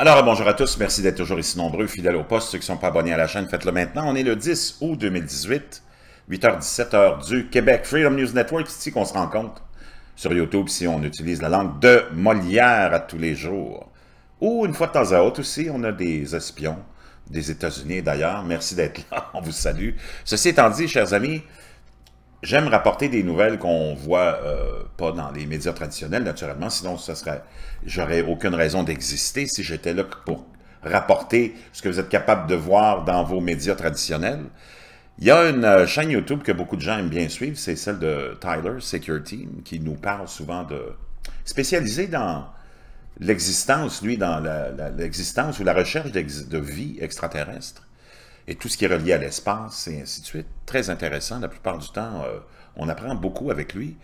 Alors, euh, bonjour à tous. Merci d'être toujours ici nombreux, fidèles au poste. Ceux qui ne sont pas abonnés à la chaîne, faites-le maintenant. On est le 10 août 2018, 8h17 du Québec. Freedom News Network, c'est ici qu'on se rencontre sur YouTube si on utilise la langue de Molière à tous les jours. Ou une fois de temps à autre aussi, on a des espions des États-Unis d'ailleurs. Merci d'être là. On vous salue. Ceci étant dit, chers amis, J'aime rapporter des nouvelles qu'on voit euh, pas dans les médias traditionnels, naturellement, sinon ça serait, j'aurais aucune raison d'exister si j'étais là pour rapporter ce que vous êtes capable de voir dans vos médias traditionnels. Il y a une euh, chaîne YouTube que beaucoup de gens aiment bien suivre, c'est celle de Tyler Security, qui nous parle souvent de... spécialisé dans l'existence, lui, dans l'existence ou la recherche de vie extraterrestre et tout ce qui est relié à l'espace et ainsi de suite. Très intéressant. La plupart du temps, euh, on apprend beaucoup avec lui.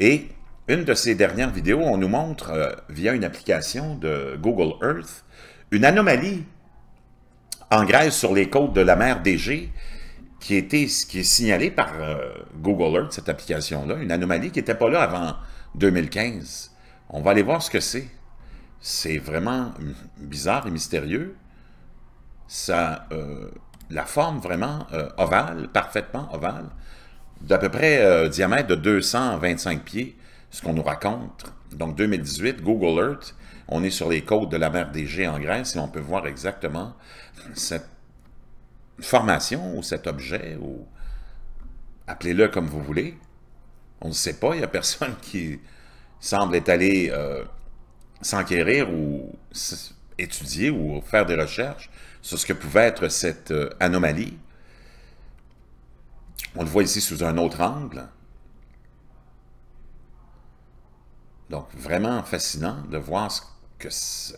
Et une de ses dernières vidéos, on nous montre, euh, via une application de Google Earth, une anomalie en Grèce sur les côtes de la mer d'Égée qui, qui est signalée par euh, Google Earth, cette application-là, une anomalie qui n'était pas là avant 2015. On va aller voir ce que c'est. C'est vraiment bizarre et mystérieux. Ça la forme vraiment euh, ovale, parfaitement ovale, d'à peu près euh, diamètre de 225 pieds, ce qu'on nous raconte. Donc 2018, Google Earth, on est sur les côtes de la mer d'Égée en Grèce et on peut voir exactement cette formation ou cet objet, ou appelez-le comme vous voulez. On ne sait pas, il n'y a personne qui semble être allé euh, s'enquérir ou étudier ou faire des recherches sur ce que pouvait être cette euh, anomalie. On le voit ici sous un autre angle. Donc, vraiment fascinant de voir ce que ça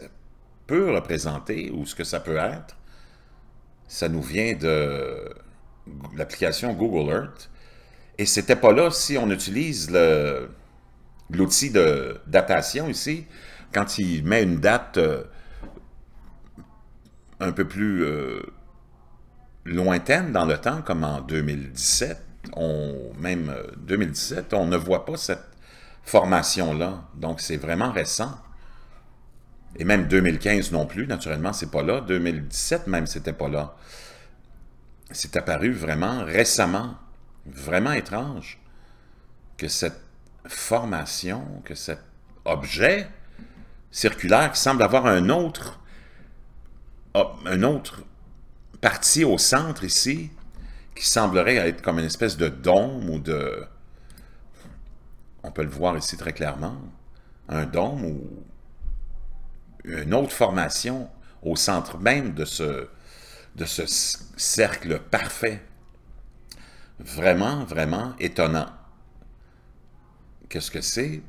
peut représenter ou ce que ça peut être. Ça nous vient de l'application Google Earth. Et n'était pas là si on utilise l'outil de datation ici. Quand il met une date... Euh, un peu plus euh, lointaine dans le temps, comme en 2017, on, même 2017, euh, on ne voit pas cette formation-là. Donc, c'est vraiment récent. Et même 2015 non plus, naturellement, c'est pas là. 2017 même, c'était pas là. C'est apparu vraiment récemment, vraiment étrange, que cette formation, que cet objet circulaire qui semble avoir un autre un autre partie au centre ici qui semblerait être comme une espèce de dôme ou de... On peut le voir ici très clairement. Un dôme ou une autre formation au centre même de ce, de ce cercle parfait. Vraiment, vraiment étonnant. Qu'est-ce que c'est?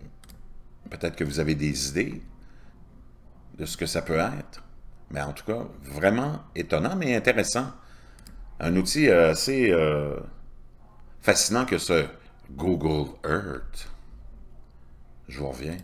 Peut-être que vous avez des idées de ce que ça peut être. Mais en tout cas, vraiment étonnant, mais intéressant. Un outil euh, assez euh, fascinant que ce Google Earth. Je vous reviens.